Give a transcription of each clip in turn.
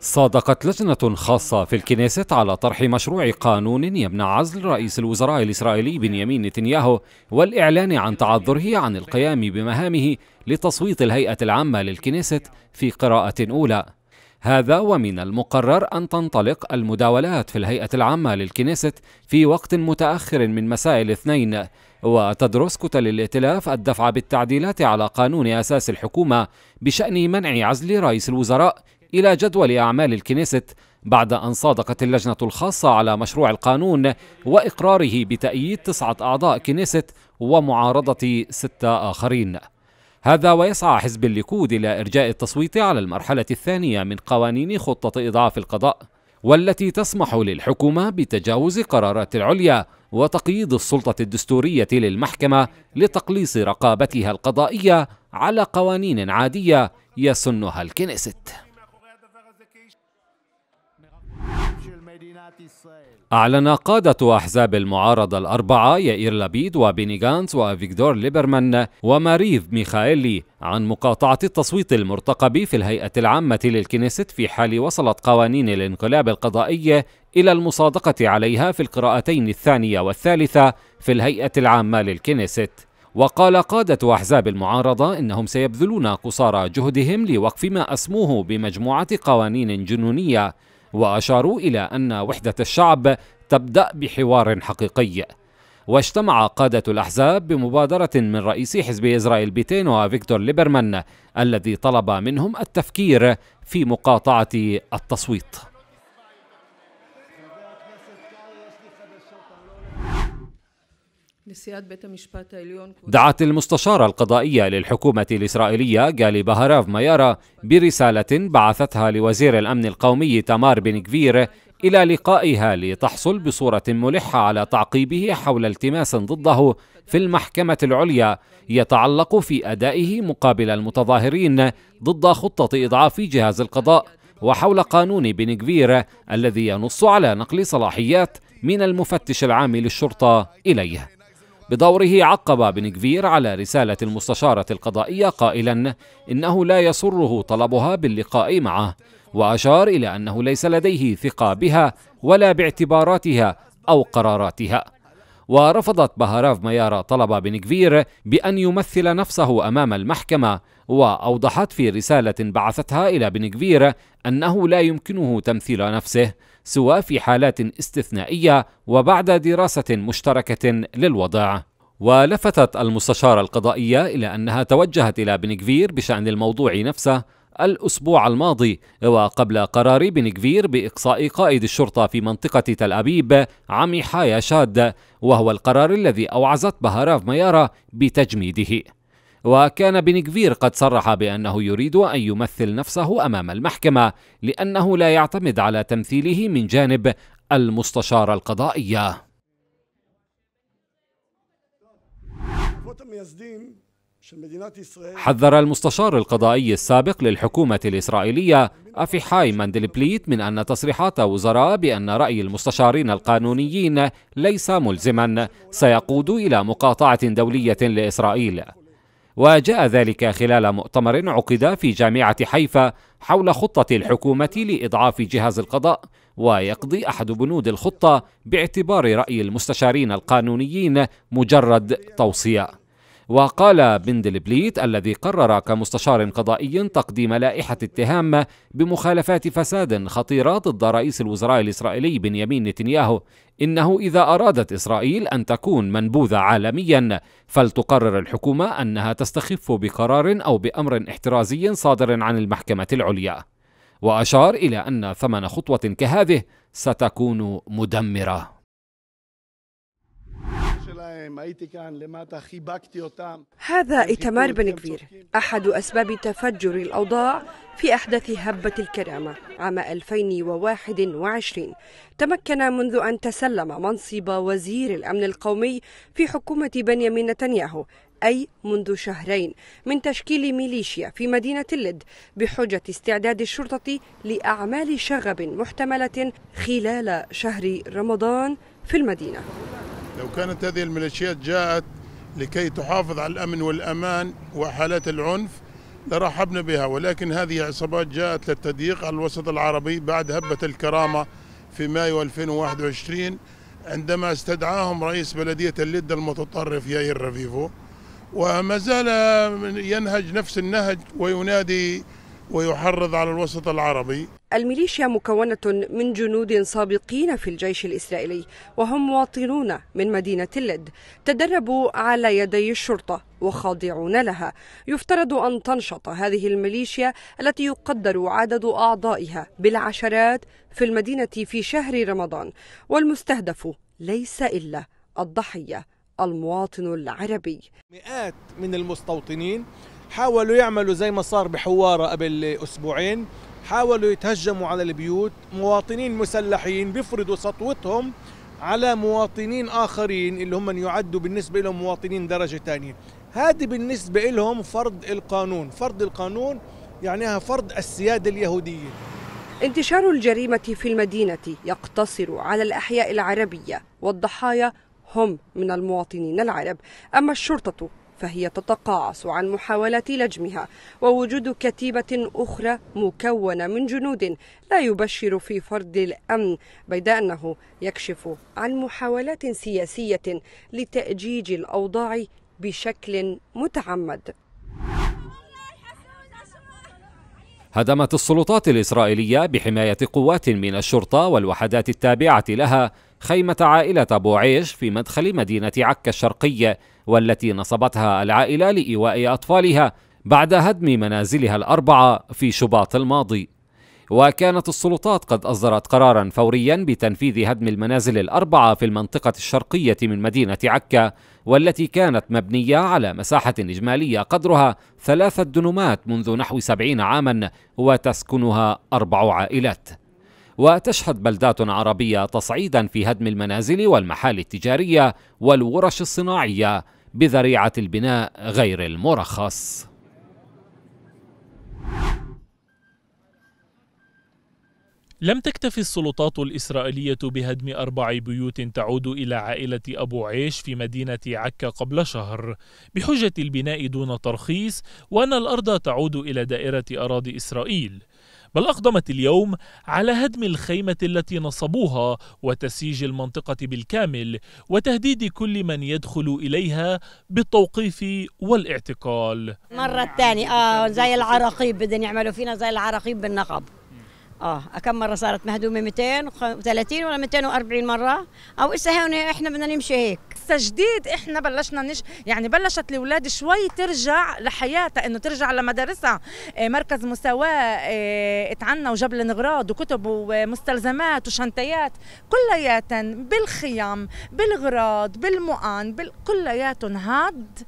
صادقت لجنة خاصة في الكنيست على طرح مشروع قانون يمنع عزل رئيس الوزراء الإسرائيلي بنيامين نتنياهو والإعلان عن تعذره عن القيام بمهامه لتصويت الهيئة العامة للكنيست في قراءة أولى هذا ومن المقرر أن تنطلق المداولات في الهيئة العامة للكنيست في وقت متأخر من مساء الاثنين وتدرس كتل الائتلاف الدفع بالتعديلات على قانون أساس الحكومة بشأن منع عزل رئيس الوزراء إلى جدول أعمال الكنيست بعد أن صادقت اللجنة الخاصة على مشروع القانون وإقراره بتأييد تسعة أعضاء كنيست ومعارضة ستة آخرين هذا ويسعى حزب الليكود إلى إرجاء التصويت على المرحلة الثانية من قوانين خطة إضعاف القضاء والتي تسمح للحكومة بتجاوز قرارات العليا وتقييد السلطة الدستورية للمحكمة لتقليص رقابتها القضائية على قوانين عادية يسنها الكنيست. أعلن قادة أحزاب المعارضة الأربعة يائير لبيد وبيني غانتس وفيكتور ليبرمان وماريف ميخائيلي عن مقاطعة التصويت المرتقب في الهيئة العامة للكنيست في حال وصلت قوانين الانقلاب القضائي إلى المصادقة عليها في القراءتين الثانية والثالثة في الهيئة العامة للكنيست. وقال قادة أحزاب المعارضة إنهم سيبذلون قصارى جهدهم لوقف ما أسموه بمجموعة قوانين جنونية وأشاروا إلى أن وحدة الشعب تبدأ بحوار حقيقي واجتمع قادة الأحزاب بمبادرة من رئيس حزب إسرائيل بيتين وفيكتور ليبرمان الذي طلب منهم التفكير في مقاطعة التصويت دعت المستشارة القضائية للحكومة الإسرائيلية جالي بهراف مايارا برسالة بعثتها لوزير الأمن القومي تمار بن كفير إلى لقائها لتحصل بصورة ملحة على تعقيبه حول التماس ضده في المحكمة العليا يتعلق في أدائه مقابل المتظاهرين ضد خطة إضعاف جهاز القضاء وحول قانون بن كفير الذي ينص على نقل صلاحيات من المفتش العام للشرطة إليه بدوره عقب بن كفير على رسالة المستشارة القضائية قائلا إنه لا يسره طلبها باللقاء معه وأشار إلى أنه ليس لديه ثقة بها ولا باعتباراتها أو قراراتها ورفضت بهاراف ميارا طلب بن كفير بأن يمثل نفسه أمام المحكمة وأوضحت في رسالة بعثتها إلى بن كفير أنه لا يمكنه تمثيل نفسه سوى في حالات استثنائيه وبعد دراسه مشتركه للوضع ولفتت المستشارة القضائية إلى أنها توجهت إلى بنكفير بشأن الموضوع نفسه الأسبوع الماضي وقبل قرار بنكفير بإقصاء قائد الشرطة في منطقة تل أبيب عمي حايا شاد وهو القرار الذي أوعزت بهاراف ميارا بتجميده وكان بنكفير قد صرح بأنه يريد أن يمثل نفسه أمام المحكمة لأنه لا يعتمد على تمثيله من جانب المستشارة القضائية حذر المستشار القضائي السابق للحكومة الإسرائيلية أفيحاي مندلبليت من أن تصريحات وزراء بأن رأي المستشارين القانونيين ليس ملزما سيقود إلى مقاطعة دولية لإسرائيل وجاء ذلك خلال مؤتمر عقد في جامعة حيفا حول خطة الحكومة لإضعاف جهاز القضاء ويقضي أحد بنود الخطة باعتبار رأي المستشارين القانونيين مجرد توصية وقال بندلبليت الذي قرر كمستشار قضائي تقديم لائحة اتهام بمخالفات فساد خطيرة ضد رئيس الوزراء الإسرائيلي بنيامين نتنياهو إنه إذا أرادت إسرائيل أن تكون منبوذة عالميا فلتقرر الحكومة أنها تستخف بقرار أو بأمر احترازي صادر عن المحكمة العليا وأشار إلى أن ثمن خطوة كهذه ستكون مدمرة هذا إتمار بن كبير أحد أسباب تفجر الأوضاع في أحدث هبة الكرامة عام 2021 تمكن منذ أن تسلم منصب وزير الأمن القومي في حكومة بنيامين نتنياهو أي منذ شهرين من تشكيل ميليشيا في مدينة اللد بحجة استعداد الشرطة لأعمال شغب محتملة خلال شهر رمضان في المدينة وكانت هذه الميليشيات جاءت لكي تحافظ على الأمن والأمان وحالات العنف لرحبنا بها ولكن هذه عصابات جاءت للتضييق على الوسط العربي بعد هبة الكرامة في مايو 2021 عندما استدعاهم رئيس بلدية اللد المتطرف يائر رفيفو وما زال ينهج نفس النهج وينادي ويحرض على الوسط العربي الميليشيا مكونة من جنود سابقين في الجيش الإسرائيلي وهم مواطنون من مدينة اللد تدربوا على يدي الشرطة وخاضعون لها يفترض أن تنشط هذه الميليشيا التي يقدر عدد أعضائها بالعشرات في المدينة في شهر رمضان والمستهدف ليس إلا الضحية المواطن العربي مئات من المستوطنين حاولوا يعملوا زي ما صار بحوارة قبل أسبوعين حاولوا يتهجموا على البيوت مواطنين مسلحين بيفرضوا سطوتهم على مواطنين آخرين اللي هم يعدوا بالنسبة لهم مواطنين درجة ثانية هذه بالنسبة لهم فرض القانون فرض القانون يعنيها فرض السيادة اليهودية انتشار الجريمة في المدينة يقتصر على الأحياء العربية والضحايا هم من المواطنين العرب أما الشرطة فهي تتقاعس عن محاولة لجمها ووجود كتيبة أخرى مكونة من جنود لا يبشر في فرض الأمن بيد أنه يكشف عن محاولات سياسية لتأجيج الأوضاع بشكل متعمد هدمت السلطات الإسرائيلية بحماية قوات من الشرطة والوحدات التابعة لها خيمة عائلة بوعيش في مدخل مدينة عكا الشرقية والتي نصبتها العائله لايواء اطفالها بعد هدم منازلها الاربعه في شباط الماضي وكانت السلطات قد اصدرت قرارا فوريا بتنفيذ هدم المنازل الاربعه في المنطقه الشرقيه من مدينه عكا والتي كانت مبنيه على مساحه اجماليه قدرها ثلاثه دنومات منذ نحو سبعين عاما وتسكنها اربع عائلات وتشهد بلدات عربيه تصعيدا في هدم المنازل والمحال التجاريه والورش الصناعيه بذريعة البناء غير المرخص لم تكتف السلطات الإسرائيلية بهدم أربع بيوت تعود إلى عائلة أبو عيش في مدينة عكا قبل شهر بحجة البناء دون ترخيص وأن الأرض تعود إلى دائرة أراضي إسرائيل بل أقدمت اليوم على هدم الخيمة التي نصبوها وتسييج المنطقة بالكامل وتهديد كل من يدخل إليها بالتوقيف والاعتقال مرة ثانية آه زي العراقيب بدهم يعملوا فينا زي العراقيب بالنقب اه كم مره صارت مهدومه 230 ولا 240 مره او هسه هون احنا بدنا نمشي هيك تجديد احنا بلشنا نش... يعني بلشت الاولاد شوي ترجع لحياتها انه ترجع لمدارسها إيه، مركز مساواه اتعنا وجاب لنا اغراض وكتب ومستلزمات وشنتيات كلياتن بالخيام بالغراض بالمؤان بال... كلياتن هاد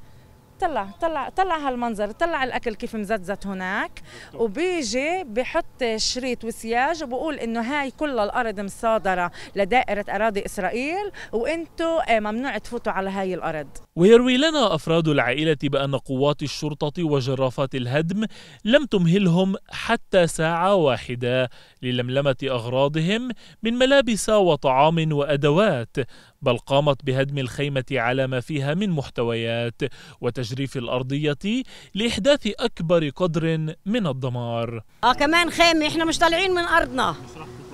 طلع طلع طلع هالمنظر طلع الاكل كيف مزتزت هناك وبيجي بحط شريط وسياج وبقول انه هاي كل الارض مصادره لدائره اراضي اسرائيل وانتم إيه، ممنوع تفوتوا على هاي الارض ويروي لنا افراد العائله بان قوات الشرطه وجرافات الهدم لم تمهلهم حتى ساعه واحده للملمه اغراضهم من ملابس وطعام وادوات بل قامت بهدم الخيمة على ما فيها من محتويات وتجريف الأرضية لإحداث أكبر قدر من الدمار آه كمان خيمة إحنا مش طالعين من أرضنا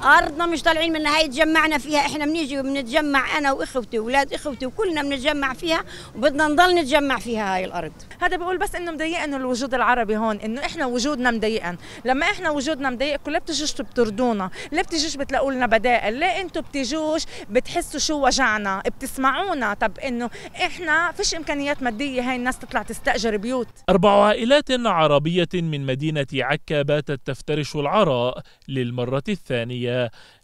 ارضنا مش طالعين منها هي تجمعنا فيها احنا بنيجي وبنتجمع انا واخوتي واولاد اخوتي وكلنا بنتجمع فيها وبدنا نضل نتجمع فيها هاي الارض هذا بقول بس انه مضايق انه الوجود العربي هون انه احنا وجودنا مضايقا لما احنا وجودنا مضايقكم ليه بتجوش بترضونا ليه بتجوش بتلاقوا لنا بدائل ليه انتم بتجوش بتحسوا شو وجعنا بتسمعونا طب انه احنا فيش امكانيات ماديه هاي الناس تطلع تستاجر بيوت اربع عائلات عربيه من مدينه عكا باتت تفترش العراء للمره الثانيه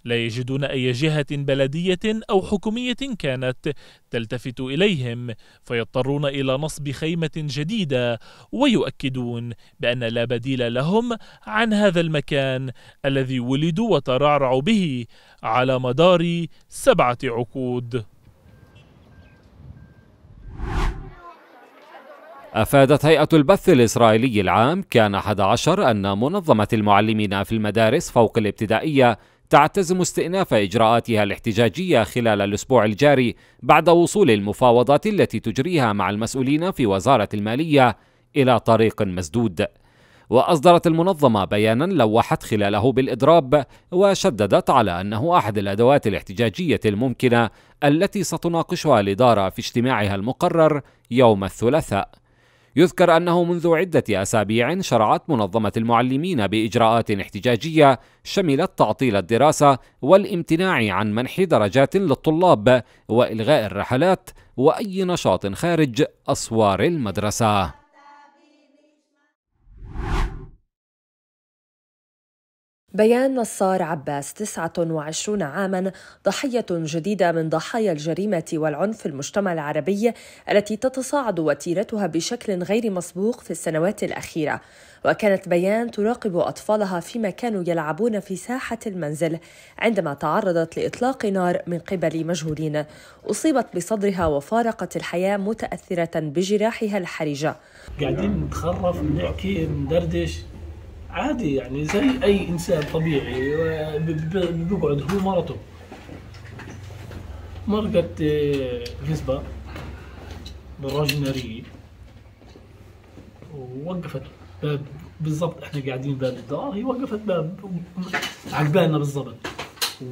لا يجدون أي جهة بلدية أو حكومية كانت تلتفت إليهم فيضطرون إلى نصب خيمة جديدة ويؤكدون بأن لا بديل لهم عن هذا المكان الذي ولدوا وترعرعوا به على مدار سبعة عقود أفادت هيئة البث الإسرائيلي العام كان 11 أن منظمة المعلمين في المدارس فوق الابتدائية تعتزم استئناف إجراءاتها الاحتجاجية خلال الأسبوع الجاري بعد وصول المفاوضات التي تجريها مع المسؤولين في وزارة المالية إلى طريق مسدود وأصدرت المنظمة بيانا لوحت خلاله بالإضراب وشددت على أنه أحد الأدوات الاحتجاجية الممكنة التي ستناقشها الإدارة في اجتماعها المقرر يوم الثلاثاء يذكر أنه منذ عدة أسابيع شرعت منظمة المعلمين بإجراءات احتجاجية شملت تعطيل الدراسة والامتناع عن منح درجات للطلاب وإلغاء الرحلات وأي نشاط خارج أسوار المدرسة بيان نصار عباس 29 عاما ضحية جديدة من ضحايا الجريمة والعنف في المجتمع العربي التي تتصاعد وتيرتها بشكل غير مسبوق في السنوات الأخيرة وكانت بيان تراقب أطفالها فيما كانوا يلعبون في ساحة المنزل عندما تعرضت لإطلاق نار من قبل مجهولين أصيبت بصدرها وفارقت الحياة متأثرة بجراحها الحرجة قاعدين نتخرف نحكي ندردش عادي يعني زي اي انسان طبيعي بيقعد هو مرته مرقت غزبة آه، بالراجل نارية ووقفت باب بالضبط احنا قاعدين باب الدار هي وقفت باب عقبالنا بالضبط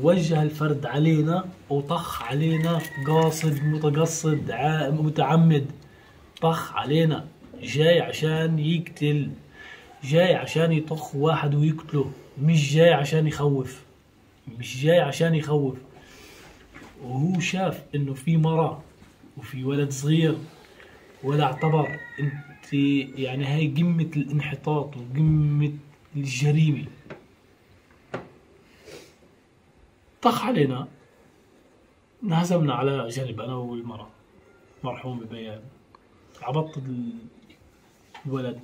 وجه الفرد علينا وطخ علينا قاصد متقصد متعمد طخ علينا جاي عشان يقتل جاي عشان يطخ واحد ويقتله مش جاي عشان يخوف مش جاي عشان يخوف وهو شاف انه في مرأة وفي ولد صغير ولا اعتبر انت يعني هاي قمة الانحطاط وقمة الجريمة طخ علينا انهزمنا على جنب انا والمرأة مرحوم ببيان عبطت الولد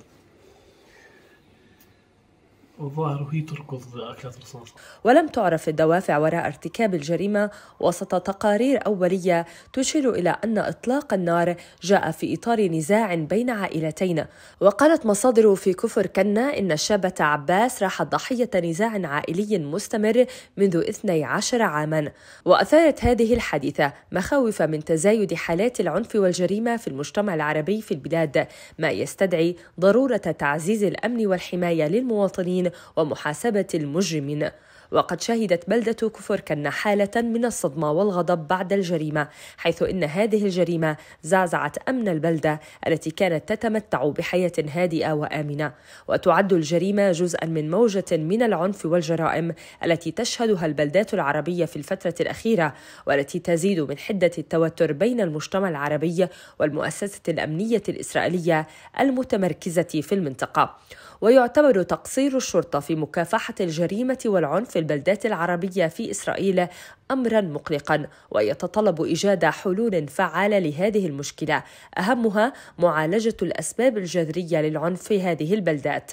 والظاهر وهي تركض اكلات رصاص ولم تعرف الدوافع وراء ارتكاب الجريمة وسط تقارير أولية تشير إلى أن إطلاق النار جاء في إطار نزاع بين عائلتين وقالت مصادر في كفر كنا إن الشابة عباس راحت ضحية نزاع عائلي مستمر منذ 12 عاما وأثارت هذه الحادثة مخاوف من تزايد حالات العنف والجريمة في المجتمع العربي في البلاد ما يستدعي ضرورة تعزيز الأمن والحماية للمواطنين ومحاسبة المجرمين وقد شهدت بلدة كفر كنا حالة من الصدمة والغضب بعد الجريمة حيث إن هذه الجريمة زعزعت أمن البلدة التي كانت تتمتع بحياة هادئة وآمنة وتعد الجريمة جزءا من موجة من العنف والجرائم التي تشهدها البلدات العربية في الفترة الأخيرة والتي تزيد من حدة التوتر بين المجتمع العربي والمؤسسة الأمنية الإسرائيلية المتمركزة في المنطقة ويعتبر تقصير الشرطة في مكافحة الجريمة والعنف البلدات العربية في إسرائيل أمرا مقلقا ويتطلب إيجاد حلول فعالة لهذه المشكلة أهمها معالجة الأسباب الجذرية للعنف في هذه البلدات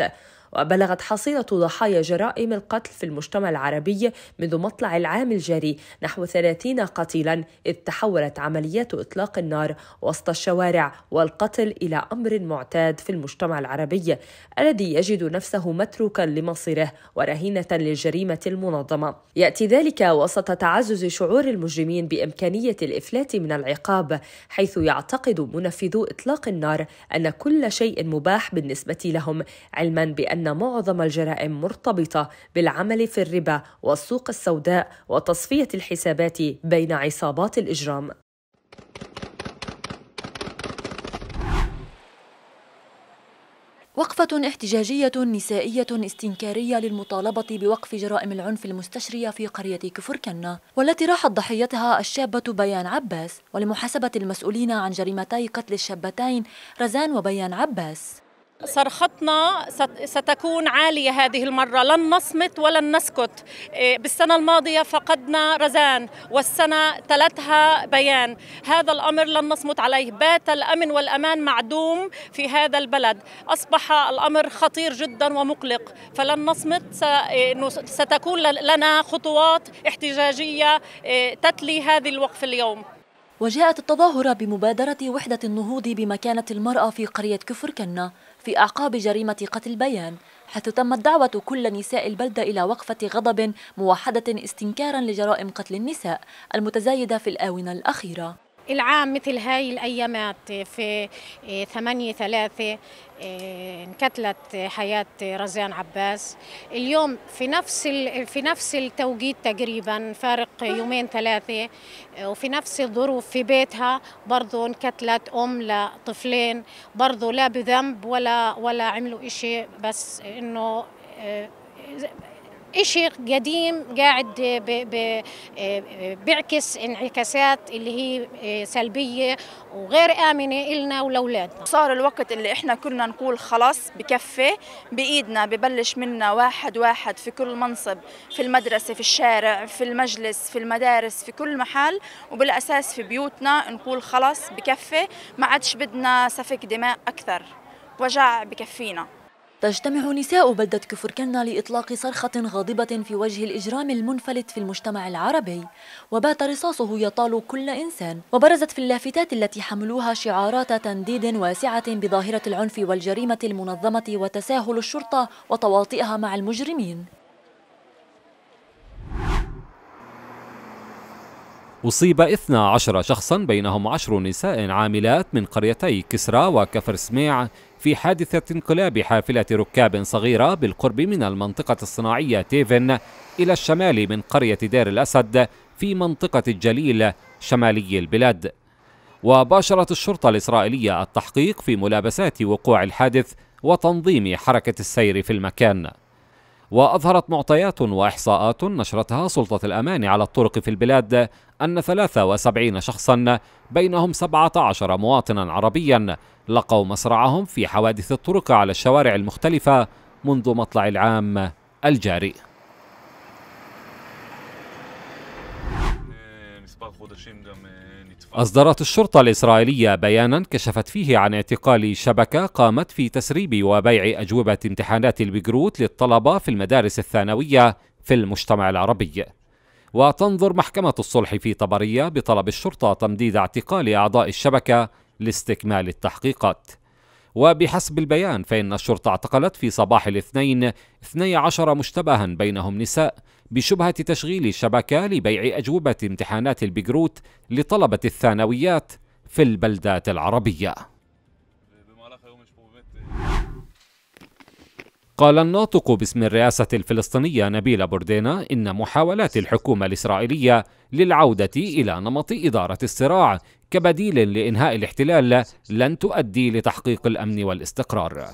وبلغت حصيلة ضحايا جرائم القتل في المجتمع العربي منذ مطلع العام الجاري نحو 30 قتيلا إذ تحولت عمليات إطلاق النار وسط الشوارع والقتل إلى أمر معتاد في المجتمع العربي الذي يجد نفسه متروكا لمصيره ورهينة للجريمة المنظمة يأتي ذلك وسط تعزز شعور المجرمين بإمكانية الإفلات من العقاب حيث يعتقد منفذو إطلاق النار أن كل شيء مباح بالنسبة لهم علما بأن أن معظم الجرائم مرتبطة بالعمل في الربا والسوق السوداء وتصفية الحسابات بين عصابات الإجرام. وقفة احتجاجية نسائية استنكارية للمطالبة بوقف جرائم العنف المستشرية في قرية كفركنة والتي راحت ضحيتها الشابة بيان عباس ولمحاسبة المسؤولين عن جريمتي قتل الشابتين رزان وبيان عباس صرختنا ستكون عالية هذه المرة لن نصمت ولن نسكت إيه، بالسنة الماضية فقدنا رزان والسنة تلتها بيان هذا الأمر لن نصمت عليه بات الأمن والأمان معدوم في هذا البلد أصبح الأمر خطير جدا ومقلق فلن نصمت إيه، ستكون لنا خطوات احتجاجية إيه، تتلي هذه الوقف اليوم وجاءت التظاهرة بمبادرة وحدة النهوض بمكانة المرأة في قرية كفر في أعقاب جريمة قتل بيان حيث تمت دعوة كل نساء البلدة إلى وقفة غضب موحدة استنكارا لجرائم قتل النساء المتزايدة في الآونة الأخيرة العام مثل هاي الأيامات في 8 3 انقتلت حياة رزان عباس اليوم في نفس في نفس التوقيت تقريبا فارق يومين ثلاثة آه، وفي نفس الظروف في بيتها برضه انقتلت أم لطفلين برضه لا بذنب ولا ولا عملوا إشي بس إنه آه، إشي قديم قاعد بيعكس انعكاسات اللي هي سلبية وغير آمنة إلنا ولأولادنا صار الوقت اللي إحنا كنا نقول خلاص بكفي بإيدنا ببلش منا واحد واحد في كل منصب في المدرسة في الشارع في المجلس في المدارس في كل محل وبالأساس في بيوتنا نقول خلاص بكفي ما عادش بدنا سفك دماء أكثر وجع بكفينا تجتمع نساء بلدة كفركنا لإطلاق صرخة غاضبة في وجه الإجرام المنفلت في المجتمع العربي وبات رصاصه يطال كل إنسان وبرزت في اللافتات التي حملوها شعارات تنديد واسعة بظاهرة العنف والجريمة المنظمة وتساهل الشرطة وتواطئها مع المجرمين أصيب 12 شخصا بينهم 10 نساء عاملات من قريتي كسرى وكفر سميع في حادثة انقلاب حافلة ركاب صغيرة بالقرب من المنطقة الصناعية تيفن إلى الشمال من قرية دير الأسد في منطقة الجليل شمالي البلاد وباشرت الشرطة الإسرائيلية التحقيق في ملابسات وقوع الحادث وتنظيم حركة السير في المكان وأظهرت معطيات وإحصاءات نشرتها سلطة الأمان على الطرق في البلاد أن 73 شخصا بينهم 17 مواطنا عربيا لقوا مصرعهم في حوادث الطرق على الشوارع المختلفة منذ مطلع العام الجاري أصدرت الشرطة الإسرائيلية بيانا كشفت فيه عن اعتقال شبكة قامت في تسريب وبيع أجوبة امتحانات البجروت للطلبة في المدارس الثانوية في المجتمع العربي وتنظر محكمة الصلح في طبرية بطلب الشرطة تمديد اعتقال أعضاء الشبكة لاستكمال التحقيقات وبحسب البيان فإن الشرطة اعتقلت في صباح الاثنين 12 مشتبها بينهم نساء بشبهة تشغيل الشبكة لبيع أجوبة امتحانات البيجروت لطلبة الثانويات في البلدات العربية قال الناطق باسم الرئاسة الفلسطينية نبيل بوردينا إن محاولات الحكومة الإسرائيلية للعودة إلى نمط إدارة الصراع كبديل لإنهاء الاحتلال لن تؤدي لتحقيق الأمن والاستقرار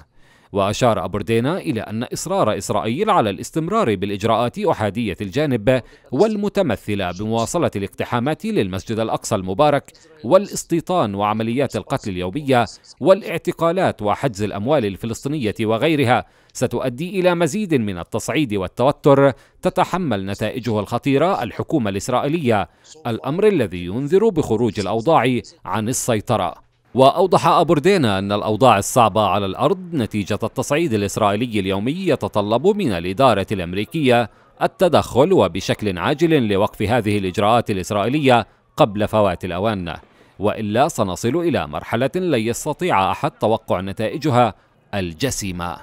وأشار أبردينا إلى أن إصرار إسرائيل على الاستمرار بالإجراءات أحادية الجانب والمتمثلة بمواصلة الاقتحامات للمسجد الأقصى المبارك والاستيطان وعمليات القتل اليومية والاعتقالات وحجز الأموال الفلسطينية وغيرها ستؤدي إلى مزيد من التصعيد والتوتر تتحمل نتائجه الخطيرة الحكومة الإسرائيلية الأمر الذي ينذر بخروج الأوضاع عن السيطرة وأوضح أبو ردينا أن الأوضاع الصعبة على الأرض نتيجة التصعيد الإسرائيلي اليومي يتطلب من الإدارة الأمريكية التدخل وبشكل عاجل لوقف هذه الإجراءات الإسرائيلية قبل فوات الأوان وإلا سنصل إلى مرحلة لن يستطيع أحد توقع نتائجها الجسيمة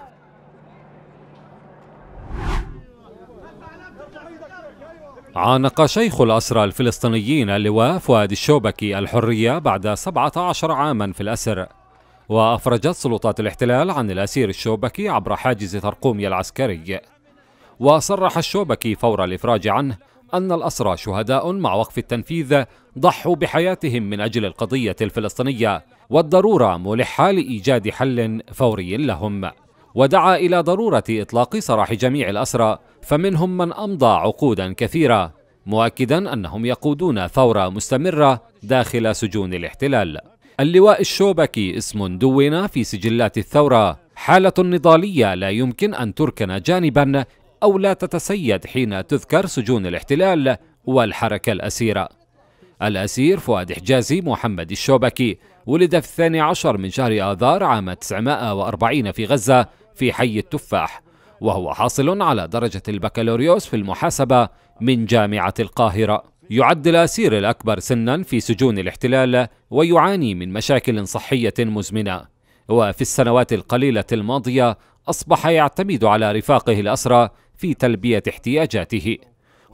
عانق شيخ الأسرى الفلسطينيين اللواء فؤاد الشوبكي الحرية بعد 17 عاما في الأسر وأفرجت سلطات الاحتلال عن الأسير الشوبكي عبر حاجز ترقومي العسكري وصرح الشوبكي فور الإفراج عنه أن الأسرى شهداء مع وقف التنفيذ ضحوا بحياتهم من أجل القضية الفلسطينية والضرورة ملحة لإيجاد حل فوري لهم ودعا إلى ضرورة إطلاق سراح جميع الأسرى فمنهم من أمضى عقودا كثيرة مؤكدا أنهم يقودون ثورة مستمرة داخل سجون الاحتلال اللواء الشوبكي اسم دون في سجلات الثورة حالة نضالية لا يمكن أن تركن جانبا أو لا تتسيد حين تذكر سجون الاحتلال والحركة الأسيرة الأسير فؤاد حجازي محمد الشوبكي ولد في الثاني عشر من شهر آذار عام 940 في غزة في حي التفاح وهو حاصل على درجة البكالوريوس في المحاسبة من جامعة القاهرة يعد الأسير الأكبر سنا في سجون الاحتلال ويعاني من مشاكل صحية مزمنة وفي السنوات القليلة الماضية أصبح يعتمد على رفاقه الأسرى في تلبية احتياجاته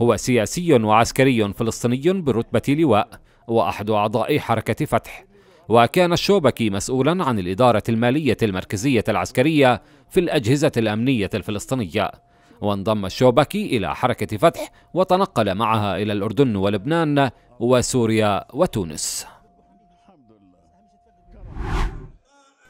هو سياسي وعسكري فلسطيني برتبة لواء وأحد أعضاء حركة فتح وكان الشوبكي مسؤولا عن الإدارة المالية المركزية العسكرية في الأجهزة الأمنية الفلسطينية وانضم الشوبكي إلى حركة فتح وتنقل معها إلى الأردن ولبنان وسوريا وتونس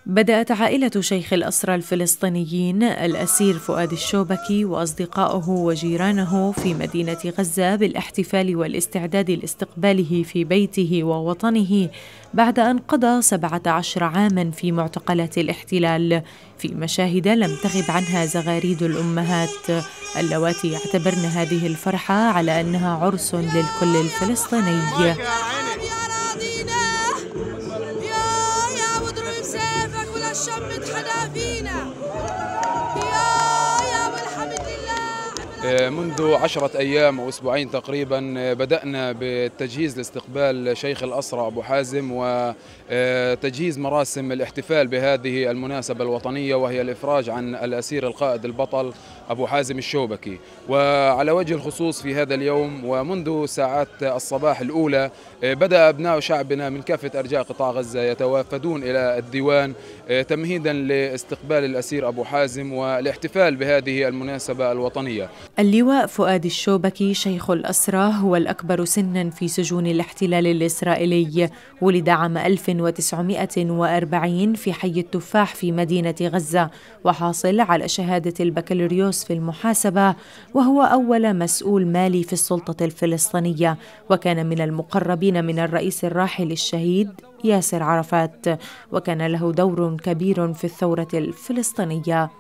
بدأت عائلة شيخ الأسرى الفلسطينيين الأسير فؤاد الشوبكي وأصدقائه وجيرانه في مدينة غزة بالاحتفال والاستعداد لاستقباله في بيته ووطنه بعد أن قضى 17 عاما في معتقلات الاحتلال في مشاهد لم تغب عنها زغاريد الأمهات اللواتي يعتبرن هذه الفرحة على أنها عرس للكل الفلسطيني منذ عشرة أيام أو أسبوعين تقريبا بدأنا بالتجهيز لاستقبال شيخ الأسرى أبو حازم آه، تجهيز مراسم الاحتفال بهذه المناسبة الوطنية وهي الإفراج عن الأسير القائد البطل أبو حازم الشوبكي وعلى وجه الخصوص في هذا اليوم ومنذ ساعات الصباح الأولى آه، بدأ أبناء شعبنا من كافة أرجاء قطاع غزة يتوافدون إلى الديوان آه، تمهيدا لاستقبال الأسير أبو حازم والاحتفال بهذه المناسبة الوطنية اللواء فؤاد الشوبكي شيخ الأسرى هو الأكبر سنا في سجون الاحتلال الإسرائيلي ولد عام 1940 في حي التفاح في مدينة غزة وحاصل على شهادة البكالوريوس في المحاسبة وهو أول مسؤول مالي في السلطة الفلسطينية وكان من المقربين من الرئيس الراحل الشهيد ياسر عرفات وكان له دور كبير في الثورة الفلسطينية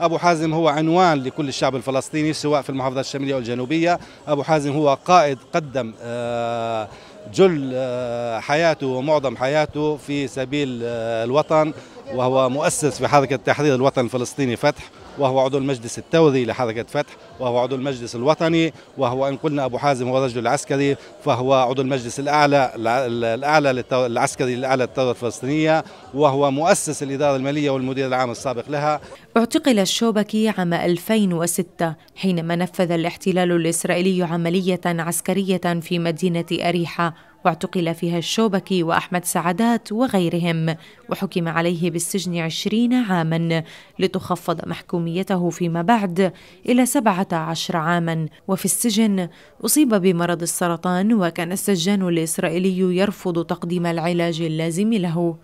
أبو حازم هو عنوان لكل الشعب الفلسطيني سواء في المحافظة الشمالية أو الجنوبية أبو حازم هو قائد قدم آه جل آه، حياته ومعظم حياته في سبيل آه، الوطن وهو مؤسس في حركة تحرير الوطن الفلسطيني فتح وهو عضو المجلس التوذي لحركة فتح وهو عضو المجلس الوطني وهو إن قلنا أبو حازم هو رجل العسكري فهو عضو المجلس الأعلى الأعلى العسكري الأعلى للثورة الفلسطينية وهو مؤسس الإدارة المالية والمدير العام السابق لها اعتقل الشوبكي عام 2006 حينما نفذ الاحتلال الإسرائيلي عملية عسكرية في مدينة أريحة واعتقل فيها الشوبكي وأحمد سعدات وغيرهم وحكم عليه بالسجن عشرين عاما لتخفض محكوميته فيما بعد إلى سبعة عشر عاما وفي السجن أصيب بمرض السرطان وكان السجان الإسرائيلي يرفض تقديم العلاج اللازم له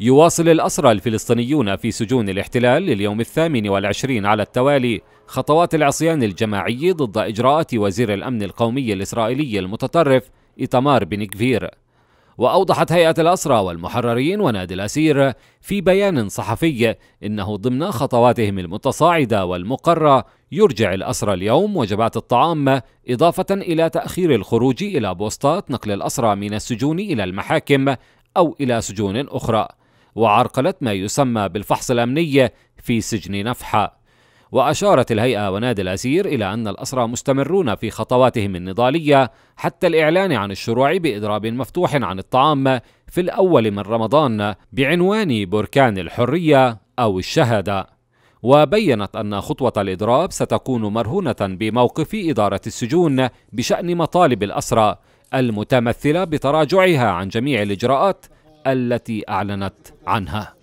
يواصل الأسرى الفلسطينيون في سجون الاحتلال لليوم الثامن والعشرين على التوالي خطوات العصيان الجماعي ضد إجراءات وزير الأمن القومي الإسرائيلي المتطرف إيتمار بن كفير وأوضحت هيئة الأسرى والمحررين ونادي الأسير في بيان صحفي إنه ضمن خطواتهم المتصاعدة والمقرة يرجع الأسرى اليوم وجبات الطعام إضافة إلى تأخير الخروج إلى بوسطات نقل الأسرى من السجون إلى المحاكم أو إلى سجون أخرى وعرقلت ما يسمى بالفحص الأمني في سجن نفحة وأشارت الهيئة ونادي الأسير إلى أن الأسرى مستمرون في خطواتهم النضالية حتى الإعلان عن الشروع بإضراب مفتوح عن الطعام في الأول من رمضان بعنوان بركان الحرية أو الشهادة وبينت أن خطوة الإضراب ستكون مرهونة بموقف إدارة السجون بشأن مطالب الأسرى المتمثلة بتراجعها عن جميع الإجراءات التي أعلنت عنها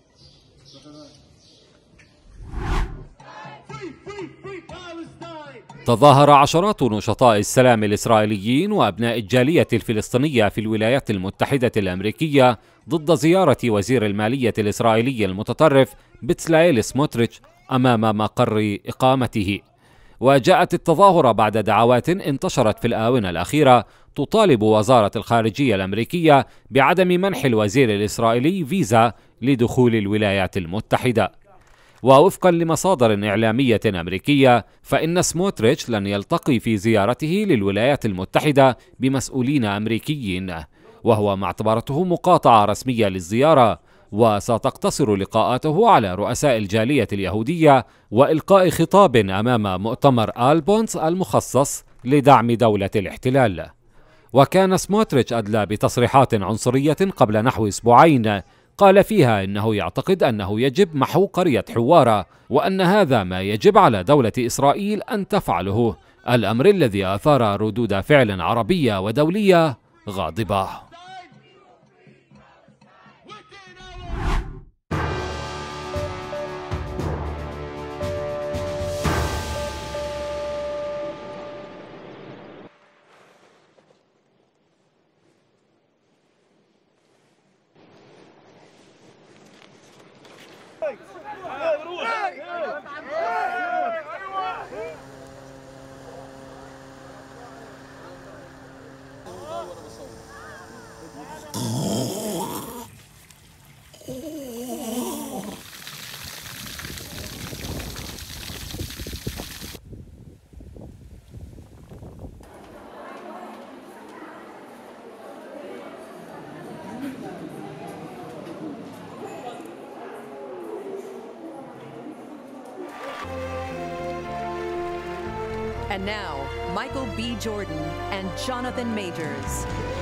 تظاهر عشرات نشطاء السلام الإسرائيليين وأبناء الجالية الفلسطينية في الولايات المتحدة الأمريكية ضد زيارة وزير المالية الإسرائيلي المتطرف بتسلايل سموتريتش أمام مقر إقامته وجاءت التظاهرة بعد دعوات انتشرت في الآونة الأخيرة تطالب وزارة الخارجية الأمريكية بعدم منح الوزير الإسرائيلي فيزا لدخول الولايات المتحدة ووفقا لمصادر إعلامية أمريكية فإن سموتريتش لن يلتقي في زيارته للولايات المتحدة بمسؤولين أمريكيين وهو ما اعتبرته مقاطعة رسمية للزيارة وستقتصر لقاءاته على رؤساء الجالية اليهودية وإلقاء خطاب أمام مؤتمر ألبونز المخصص لدعم دولة الاحتلال وكان سموتريتش أدلى بتصريحات عنصرية قبل نحو أسبوعين قال فيها إنه يعتقد أنه يجب محو قرية حوارة وأن هذا ما يجب على دولة إسرائيل أن تفعله الأمر الذي أثار ردود فعل عربية ودولية غاضبة And now, Michael B. Jordan and Jonathan Majors.